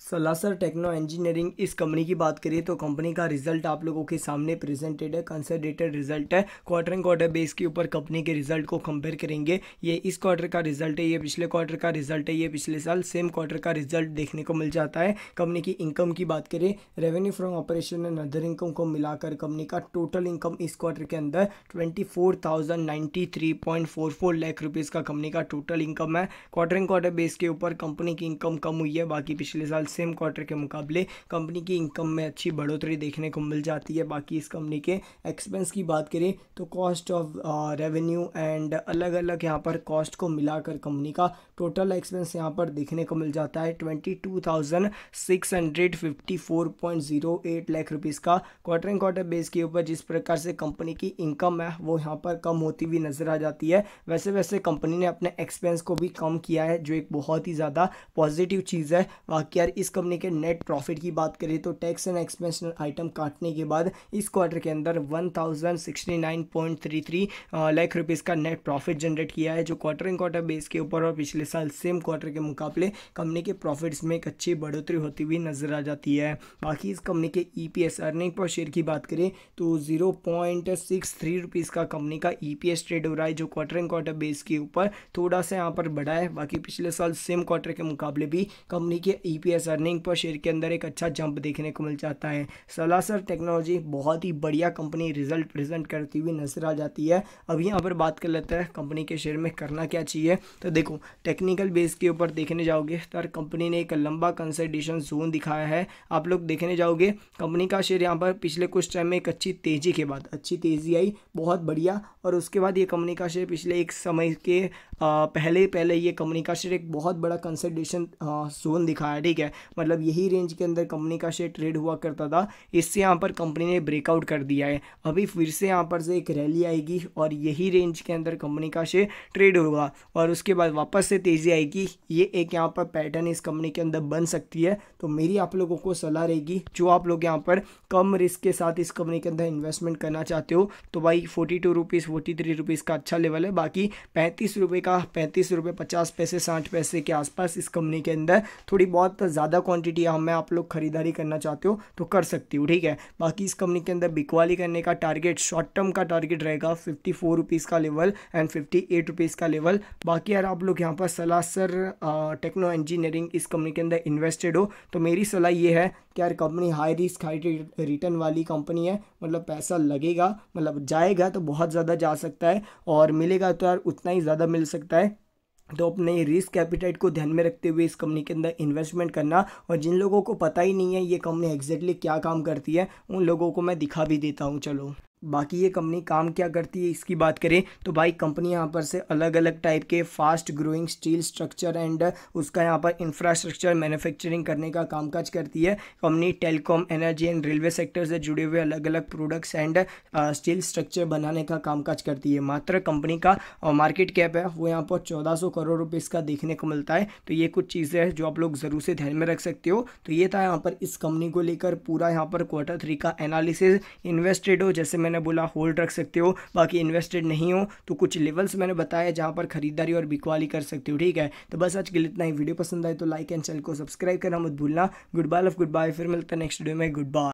Salasar techno engineering इस company की बात करिए तो कंपनी का रिजल्ट आप लोगों के सामने प्रेजेंटेड है कंसल्टेटेड रिजल्ट है क्वार्टर एंड क्वार्टर बेस के ऊपर कंपनी के रिजल्ट को कंपेयर करेंगे ये इस क्वार्टर का रिजल्ट है ये पिछले क्वार्टर का रिजल्ट है ये पिछले साल सेम क्वार्टर का रिजल्ट देखने को मिल जाता है कंपनी की इनकम की बात करें revenue from operation and other income को मिलाकर कंपनी का टोटल इनकम इस क्वार्टर के अंदर twenty four thousand ninety three point four four lakh rupees का कंपनी का टोटल इनकम है क्वार्टर एंड क्वार्टर बेस के ऊपर कंपनी की इनकम कम हुई है बाकी पिछले साल परसेंट सेम क्वार्टर के मुकाबले कंपनी की इनकम में अच्छी बढ़ोतरी देखने को मिल जाती है बाकी इस कंपनी के एक्सपेंस की बात करें तो कॉस्ट ऑफ रेवेन्यू एंड अलग अलग यहाँ पर कॉस्ट को मिलाकर कंपनी का टोटल एक्सपेंस यहाँ पर देखने को मिल जाता है twenty two thousand six hundred fifty four point zero eight lakh rupees का क्वार्टर एंड क्वार्टर बेस के ऊपर जिस प्रकार से कंपनी की इनकम है वो यहाँ पर कम होती हुई नज़र आ जाती है वैसे वैसे कंपनी ने अपने एक्सपेंस को भी कम किया है जो एक बहुत ही ज़्यादा पॉजिटिव चीज़ है बाकी यार इस कंपनी के नेट प्रॉफिट की बात करें तो टैक्स एंड एक्सपेंस आइटम काटने के बाद इस क्वार्टर के अंदर 1069.33 लाख रुपीस का नेट प्रॉफिट जनरेट किया है जो क्वार्टर एंड क्वार्टर बेस के ऊपर और पिछले साल सेम क्वार्टर के मुकाबले कंपनी के प्रॉफिट्स में एक अच्छी बढ़ोतरी होती हुई नजर आ जाती है बाकी इस कंपनी के ईपीएस अर्निंग पर शेयर की बात करें तो zero point six three rupees का कंपनी का ईपीएस e ट्रेड हो रहा है जो क्वार्टर एंड क्वार्टर बेस के ऊपर थोड़ा सा यहाँ पर बढ़ा है बाकी पिछले साल सेम क्वार्टर के मुकाबले भी कंपनी के EPS e earning per share के अंदर एक अच्छा जंप देखने को मिल जाता है सलासर टेक्नोलॉजी बहुत ही बढ़िया कंपनी रिजल्ट प्रेजेंट करती हुई नजर आ जाती है अब यहाँ पर बात कर लेते हैं कंपनी के शेयर में करना क्या चाहिए तो देखो टेक्निकल बेस के ऊपर देखने जाओगे तो कंपनी ने एक लंबा कंसल्टेशन जोन दिखाया है आप लोग देखने जाओगे कंपनी का शेयर यहाँ पर पिछले कुछ टाइम में एक अच्छी तेज़ी के बाद अच्छी तेज़ी आई बहुत बढ़िया और उसके बाद ये कंपनी का शेयर पिछले एक समय के पहले पहले ये कंपनी का शेयर एक बहुत बड़ा कंसल्टेशन जोन दिखाया ठीक है मतलब यही रेंज के अंदर कंपनी का शेयर ट्रेड हुआ करता था इससे यहाँ पर कंपनी ने ब्रेकआउट कर दिया है अभी फिर से यहाँ पर से एक रैली आएगी और यही रेंज के अंदर कंपनी का शेयर ट्रेड होगा और उसके बाद वापस से तेज़ी आएगी ये एक यहाँ पर पैटर्न इस कंपनी के अंदर बन सकती है तो मेरी आप लोगों को सलाह रहेगी जो आप लोग यहाँ पर कम रिस्क के साथ इस कंपनी के अंदर इन्वेस्टमेंट करना चाहते हो तो भाई forty two rupees forty three rupees का अच्छा लेवल है बाकी पैंतीस रुपये का पैंतीस रुपये पचास पैसे साठ पैसे के आसपास इस कंपनी के अंदर थोड़ी बहुत ज़्यादा ज़्यादा क्वांटिटी में आप लोग खरीदारी करना चाहते हो तो कर सकती हो ठीक है बाकी इस कंपनी के अंदर बिकवाली करने का टारगेट शॉर्ट टर्म का टारगेट रहेगा फिफ्टी फोर रुपीज़ का level and fifty eight rupees का लेवल बाकी यार आप लोग यहाँ पर सलाह सर टेक्नो इंजीनियरिंग इस कंपनी के अंदर इन्वेस्टेड हो तो मेरी सलाह ये है कि यार company high risk high return वाली कंपनी है मतलब पैसा लगेगा मतलब जाएगा तो बहुत ज़्यादा जा सकता है और मिलेगा तो यार उतना ही ज़्यादा मिल सकता है तो अपने रिस्क कैपिटाइट को ध्यान में रखते हुए इस कंपनी के अंदर इन्वेस्टमेंट करना और जिन लोगों को पता ही नहीं है ये कंपनी एग्जैक्टली क्या काम करती है उन लोगों को मैं दिखा भी देता हूँ चलो बाकी ये कंपनी काम क्या करती है इसकी बात करें तो भाई कंपनी यहाँ पर से अलग अलग टाइप के fast growing steel structure and उसका यहाँ पर इंफ्रास्ट्रक्चर मैन्युफैक्चरिंग करने का कामकाज करती है company telecom energy and railway sector से जुड़े हुए अलग अलग प्रोडक्ट्स एंड स्टील स्ट्रक्चर बनाने का कामकाज करती है मात्र कंपनी का मार्केट कैप है वो यहाँ पर चौदह करोड़ रुपये इसका देखने को मिलता है तो ये कुछ चीज़ें हैं जो आप लोग ज़रूर से ध्यान में रख सकते हो तो ये था यहाँ पर इस कंपनी को लेकर पूरा यहाँ पर क्वार्टर थ्री का एनालिसिस इन्वेस्टेड हो जैसे मैं मैंने बोला होल्ड रख सकते हो बाकी इन्वेस्टेड नहीं हो तो कुछ लेवल्स मैंने बताया जहाँ पर खरीदारी और बिकवाली कर सकते हो ठीक है तो बस आज के लिए इतना ही वीडियो पसंद आए तो लाइक एंड चैनल को सब्सक्राइब करना मत भूलना good bye love good bye फिर मिलता है नेक्स्ट वीडियो में गुड बाय